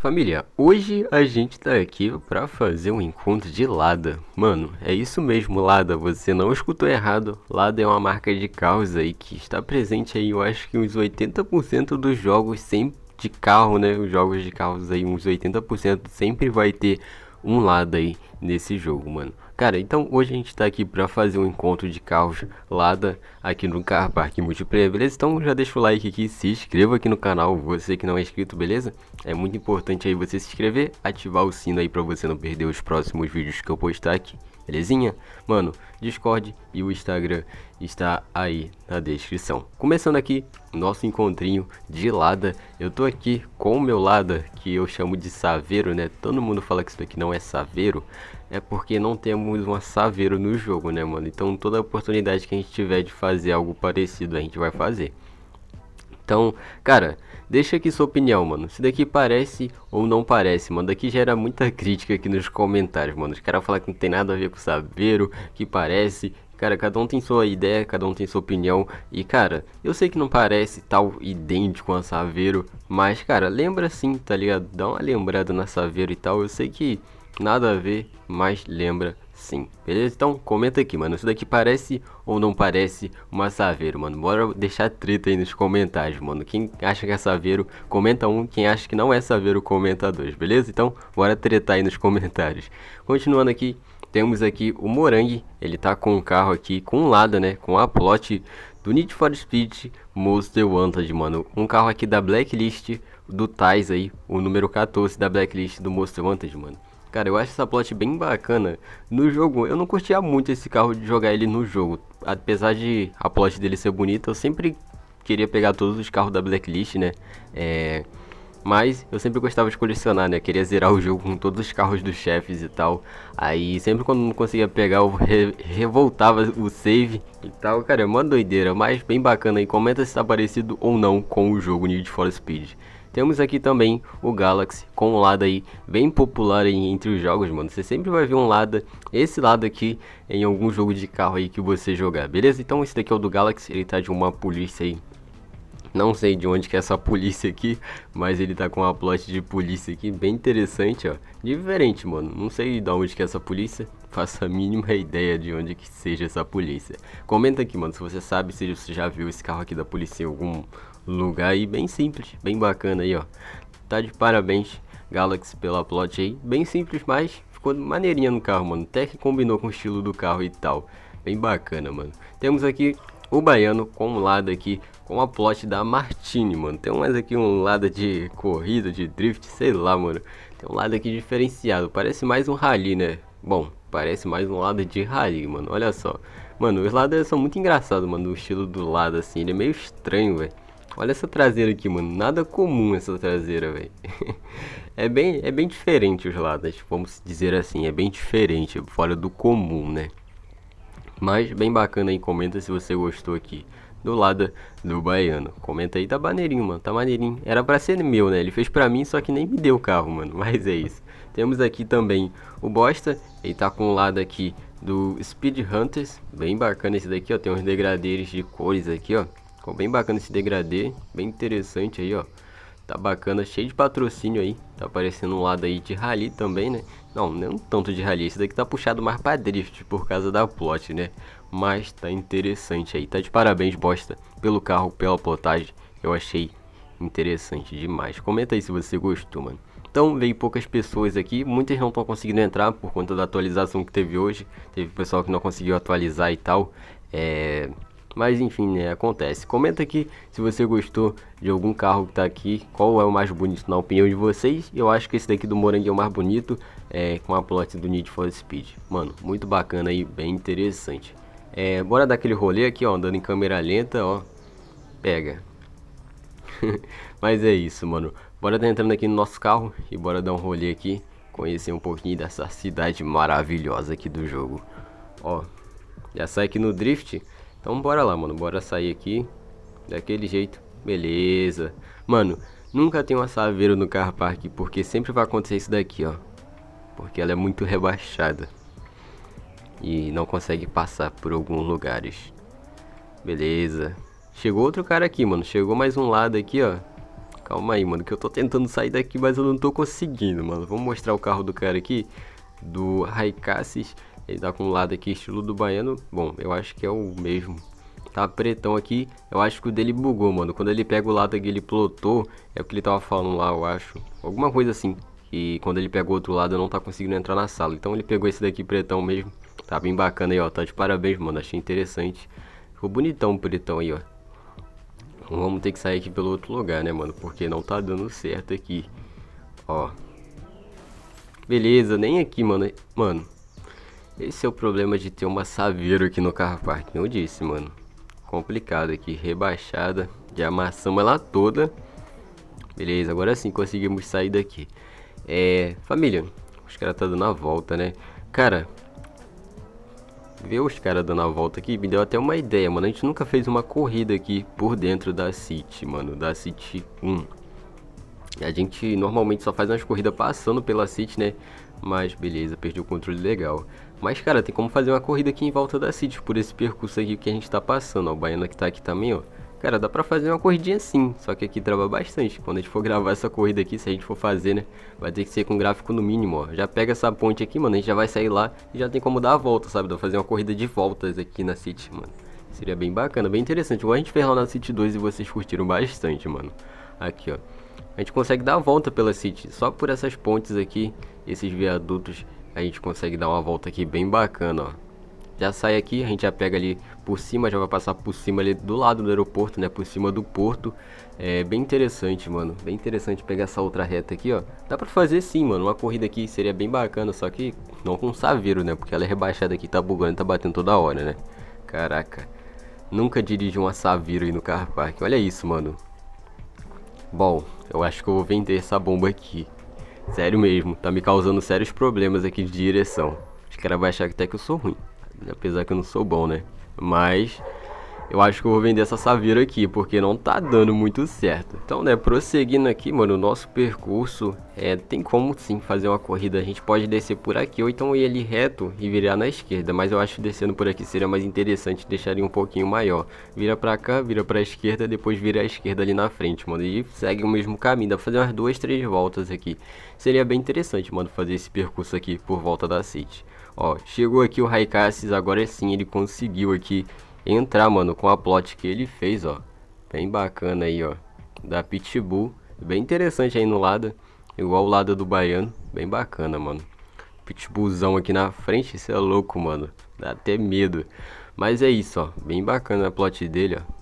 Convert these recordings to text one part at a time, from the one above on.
Família, hoje a gente tá aqui pra fazer um encontro de Lada. Mano, é isso mesmo, Lada, você não escutou errado. Lada é uma marca de carros aí que está presente aí, eu acho que uns 80% dos jogos sempre de carro, né? Os jogos de carros aí, uns 80% sempre vai ter um lado aí nesse jogo, mano. Cara, então hoje a gente tá aqui pra fazer um encontro de carros Lada aqui no Car Park Multiplayer, beleza? Então já deixa o like aqui, se inscreva aqui no canal, você que não é inscrito, beleza? É muito importante aí você se inscrever, ativar o sino aí pra você não perder os próximos vídeos que eu postar aqui belezinha? Mano, Discord e o Instagram está aí na descrição. Começando aqui nosso encontrinho de Lada, eu tô aqui com o meu Lada, que eu chamo de Saveiro, né? Todo mundo fala que isso daqui não é Saveiro, é porque não temos uma Saveiro no jogo, né, mano? Então toda oportunidade que a gente tiver de fazer algo parecido, a gente vai fazer. Então, cara, Deixa aqui sua opinião, mano. Se daqui parece ou não parece, mano. Daqui gera muita crítica aqui nos comentários, mano. Os caras falam que não tem nada a ver com Saveiro, que parece. Cara, cada um tem sua ideia, cada um tem sua opinião. E, cara, eu sei que não parece tal idêntico a Saveiro, mas, cara, lembra sim, tá ligado? Dá uma lembrada na Saveiro e tal. Eu sei que nada a ver, mas lembra sim, beleza? Então comenta aqui, mano, isso daqui parece ou não parece uma Saveiro, mano? Bora deixar treta aí nos comentários, mano. Quem acha que é Saveiro, comenta um. Quem acha que não é Saveiro, comenta dois, beleza? Então bora tretar aí nos comentários. Continuando aqui, temos aqui o Morangue, ele tá com um carro aqui, com um lado, né, com a plot do Need for Speed Monster Wanted, mano. Um carro aqui da Blacklist do Tais aí, o número 14 da Blacklist do Monster Wanted, mano. Cara, eu acho essa plot bem bacana. No jogo, eu não curtia muito esse carro de jogar ele no jogo. Apesar de a plot dele ser bonita, eu sempre queria pegar todos os carros da Blacklist, né? É... Mas eu sempre gostava de colecionar, né? Queria zerar o jogo com todos os carros dos chefes e tal. Aí sempre quando não conseguia pegar, eu re revoltava o save e tal. Cara, é uma doideira, mas bem bacana aí. Comenta se tá parecido ou não com o jogo Need for Speed. Temos aqui também o Galaxy com um lado aí bem popular aí entre os jogos, mano. Você sempre vai ver um lado, esse lado aqui em algum jogo de carro aí que você jogar, beleza? Então esse daqui é o do Galaxy, ele tá de uma polícia aí não sei de onde que é essa polícia aqui, mas ele tá com uma plot de polícia aqui bem interessante, ó. Diferente, mano. Não sei de onde que é essa polícia, faço a mínima ideia de onde que seja essa polícia. Comenta aqui, mano, se você sabe se você já viu esse carro aqui da polícia em algum lugar aí bem simples, bem bacana aí, ó. Tá de parabéns, Galaxy, pela plot aí. Bem simples, mas ficou maneirinha no carro, mano. Até que combinou com o estilo do carro e tal. Bem bacana, mano. Temos aqui o baiano com um lado aqui, com a plot da Martini, mano. Tem mais aqui um lado de corrida, de drift, sei lá, mano. Tem um lado aqui diferenciado. Parece mais um rally, né? Bom, parece mais um lado de rally, mano. Olha só. Mano, os lados são muito engraçados, mano. O estilo do lado, assim, ele é meio estranho, velho. Olha essa traseira aqui, mano. Nada comum essa traseira, velho. é, bem, é bem diferente os lados, vamos dizer assim. É bem diferente, fora do comum, né? Mas bem bacana aí, comenta se você gostou aqui do lado do baiano. Comenta aí, tá maneirinho, mano, tá maneirinho. Era pra ser meu, né? Ele fez pra mim, só que nem me deu o carro, mano, mas é isso. Temos aqui também o Bosta, ele tá com o lado aqui do Speed Hunters, bem bacana esse daqui, ó, tem uns degradeiros de cores aqui, ó. Ficou bem bacana esse degradê, bem interessante aí, ó. Tá bacana, cheio de patrocínio aí. Tá aparecendo um lado aí de rally também, né? Não, não tanto de rally. Esse daqui tá puxado mais pra drift por causa da plot, né? Mas tá interessante aí. Tá de parabéns, bosta, pelo carro, pela plotagem. Eu achei interessante demais. Comenta aí se você gostou, mano. Então veio poucas pessoas aqui, muitas não estão conseguindo entrar por conta da atualização que teve hoje. Teve pessoal que não conseguiu atualizar e tal. É... Mas enfim, né, acontece. Comenta aqui se você gostou de algum carro que tá aqui, qual é o mais bonito na opinião de vocês. Eu acho que esse daqui do Morangue é o mais bonito, é, com a plot do Need for Speed. Mano, muito bacana e bem interessante. É, bora dar aquele rolê aqui, ó, andando em câmera lenta, ó. Pega. Mas é isso, mano. Bora tá entrando aqui no nosso carro e bora dar um rolê aqui. Conhecer um pouquinho dessa cidade maravilhosa aqui do jogo. Ó, já sai aqui no Drift então bora lá, mano. Bora sair aqui. Daquele jeito. Beleza. Mano, nunca tem uma saveira no carro Park, porque sempre vai acontecer isso daqui, ó. Porque ela é muito rebaixada. E não consegue passar por alguns lugares. Beleza. Chegou outro cara aqui, mano. Chegou mais um lado aqui, ó. Calma aí, mano, que eu tô tentando sair daqui, mas eu não tô conseguindo, mano. Vamos mostrar o carro do cara aqui. Do Raikassis ele tá com um lado aqui estilo do baiano. Bom, eu acho que é o mesmo. Tá pretão aqui. Eu acho que o dele bugou, mano. Quando ele pega o lado aqui, ele plotou. É o que ele tava falando lá, eu acho. Alguma coisa assim. E quando ele pegou o outro lado, eu não tá conseguindo entrar na sala. Então ele pegou esse daqui pretão mesmo. Tá bem bacana aí, ó. Tá de parabéns, mano. Achei interessante. Ficou bonitão o pretão aí, ó. Vamos ter que sair aqui pelo outro lugar, né, mano? Porque não tá dando certo aqui. Ó. Beleza, nem aqui, mano. Mano, esse é o problema de ter uma Saveiro aqui no carro parque, Eu disse, mano. Complicado aqui, rebaixada. Já amassamos ela toda. Beleza, agora sim conseguimos sair daqui. É, família, os caras tá dando a volta, né? Cara, ver os caras dando a volta aqui me deu até uma ideia, mano. A gente nunca fez uma corrida aqui por dentro da City, mano. Da City 1. A gente normalmente só faz umas corridas passando pela City, né? Mas beleza, perdi o controle legal. Mas, cara, tem como fazer uma corrida aqui em volta da City por esse percurso aqui que a gente tá passando, ó. O baiano que tá aqui também, ó. Cara, dá pra fazer uma corridinha assim, só que aqui trava bastante. Quando a gente for gravar essa corrida aqui, se a gente for fazer, né, vai ter que ser com gráfico no mínimo, ó. Já pega essa ponte aqui, mano, a gente já vai sair lá e já tem como dar a volta, sabe? Dá pra fazer uma corrida de voltas aqui na City, mano. Seria bem bacana, bem interessante. Igual a gente fez lá na City 2 e vocês curtiram bastante, mano. Aqui, ó. A gente consegue dar a volta pela City, só por essas pontes aqui, esses viadutos a gente consegue dar uma volta aqui bem bacana, ó. Já sai aqui, a gente já pega ali por cima, já vai passar por cima ali do lado do aeroporto, né? Por cima do porto. É bem interessante, mano. Bem interessante pegar essa outra reta aqui, ó. Dá pra fazer sim, mano. Uma corrida aqui seria bem bacana, só que não com saveiro, né? Porque ela é rebaixada aqui, tá bugando, tá batendo toda hora, né? Caraca. Nunca dirigi uma saveiro aí no carro Park. Olha isso, mano. Bom, eu acho que eu vou vender essa bomba aqui. Sério mesmo, tá me causando sérios problemas aqui de direção. Os caras vão achar até que eu sou ruim. Apesar que eu não sou bom, né? Mas eu acho que eu vou vender essa saveira aqui, porque não tá dando muito certo. Então, né, prosseguindo aqui, mano, o nosso percurso é, tem como sim fazer uma corrida. A gente pode descer por aqui ou então ir ali reto e virar na esquerda, mas eu acho que descendo por aqui seria mais interessante, deixaria um pouquinho maior. Vira pra cá, vira pra esquerda, depois vira à esquerda ali na frente, mano, e segue o mesmo caminho. Dá pra fazer umas duas, três voltas aqui. Seria bem interessante, mano, fazer esse percurso aqui por volta da City. Ó, chegou aqui o Raikassis, agora sim ele conseguiu aqui entrar, mano, com a plot que ele fez, ó. Bem bacana aí, ó. Da Pitbull. Bem interessante aí no lado. Igual o lado do baiano. Bem bacana, mano. Pitbullzão aqui na frente. Isso é louco, mano. Dá até medo. Mas é isso, ó. Bem bacana a plot dele, ó.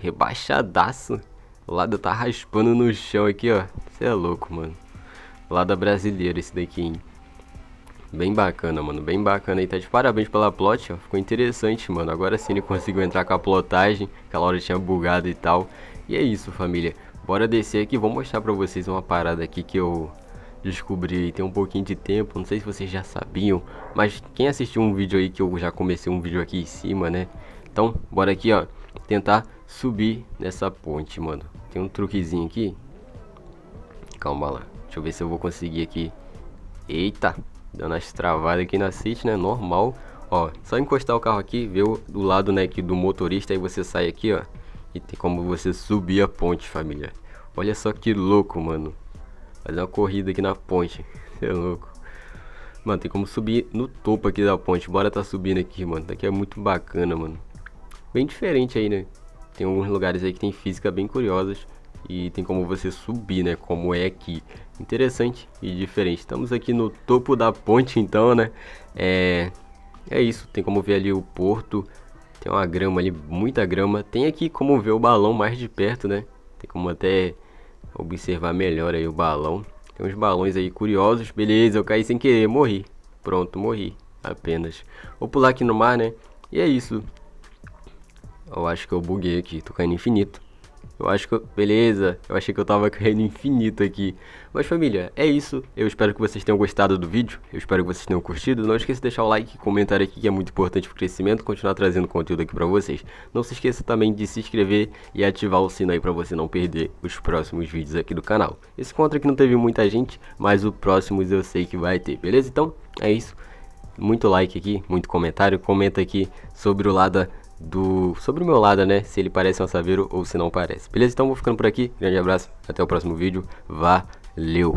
Rebaixadaço. O lado tá raspando no chão aqui, ó. Isso é louco, mano. lado brasileiro esse daqui, hein. Bem bacana, mano. Bem bacana. aí. tá de parabéns pela plot, ó. Ficou interessante, mano. Agora sim ele conseguiu entrar com a plotagem. Aquela hora tinha bugado e tal. E é isso, família. Bora descer aqui. Vou mostrar pra vocês uma parada aqui que eu descobri aí tem um pouquinho de tempo, não sei se vocês já sabiam, mas quem assistiu um vídeo aí que eu já comecei um vídeo aqui em cima, né? Então, bora aqui, ó, tentar subir nessa ponte, mano. Tem um truquezinho aqui. Calma lá. Deixa eu ver se eu vou conseguir aqui. Eita! dando as travadas aqui na city né? Normal. Ó, só encostar o carro aqui, ver do lado, né, aqui do motorista, aí você sai aqui, ó. E tem como você subir a ponte, família. Olha só que louco, mano. Fazer uma corrida aqui na ponte. é louco. Mano, tem como subir no topo aqui da ponte. Bora tá subindo aqui, mano. daqui é muito bacana, mano. Bem diferente aí, né? Tem alguns lugares aí que tem física bem curiosas e tem como você subir, né? Como é aqui. Interessante e diferente. Estamos aqui no topo da ponte, então, né? É, é isso, tem como ver ali o porto. Tem uma grama ali, muita grama. Tem aqui como ver o balão mais de perto, né? Tem como até observar melhor aí o balão. Tem uns balões aí curiosos. Beleza, eu caí sem querer, morri. Pronto, morri. Apenas. Vou pular aqui no mar, né? E é isso. Eu acho que eu buguei aqui, tô caindo infinito. Eu acho que. Eu... Beleza, eu achei que eu tava correndo infinito aqui. Mas família, é isso. Eu espero que vocês tenham gostado do vídeo. Eu espero que vocês tenham curtido. Não esqueça de deixar o like, comentário aqui que é muito importante pro crescimento. Continuar trazendo conteúdo aqui pra vocês. Não se esqueça também de se inscrever e ativar o sino aí pra você não perder os próximos vídeos aqui do canal. Esse encontro aqui não teve muita gente, mas o próximo eu sei que vai ter, beleza? Então, é isso. Muito like aqui, muito comentário. Comenta aqui sobre o lado do sobre o meu lado, né? Se ele parece um saveiro ou se não parece. Beleza? Então vou ficando por aqui. Grande abraço, até o próximo vídeo. Valeu!